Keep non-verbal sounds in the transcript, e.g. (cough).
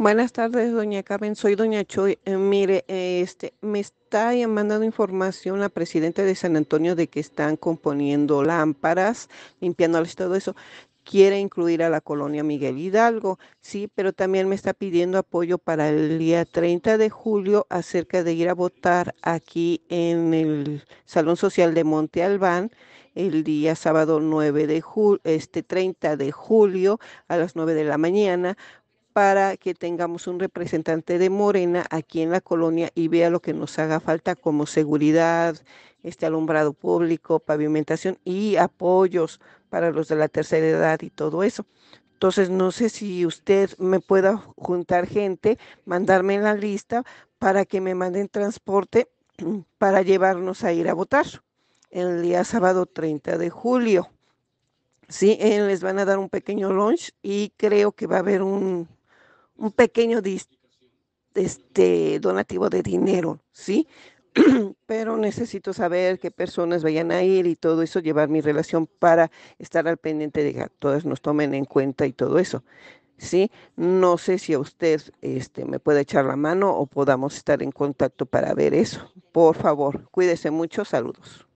Buenas tardes, doña Carmen. Soy doña Choy. Eh, mire, eh, este, me está mandando información la presidenta de San Antonio de que están componiendo lámparas, limpiándoles todo eso. Quiere incluir a la colonia Miguel Hidalgo, sí, pero también me está pidiendo apoyo para el día 30 de julio acerca de ir a votar aquí en el Salón Social de Monte Albán el día sábado 9 de julio, este 30 de julio a las 9 de la mañana para que tengamos un representante de Morena aquí en la colonia y vea lo que nos haga falta como seguridad, este alumbrado público, pavimentación y apoyos para los de la tercera edad y todo eso. Entonces, no sé si usted me pueda juntar gente, mandarme la lista para que me manden transporte (clears throat) para llevarnos a ir a votar el día sábado 30 de julio. Sí, eh, les van a dar un pequeño lunch y creo que va a haber un, un pequeño este, donativo de dinero, ¿sí? (clears throat) Pero necesito saber qué personas vayan a ir y todo eso, llevar mi relación para estar al pendiente de que todos nos tomen en cuenta y todo eso. ¿sí? No sé si a usted este, me puede echar la mano o podamos estar en contacto para ver eso. Por favor, cuídese mucho. Saludos.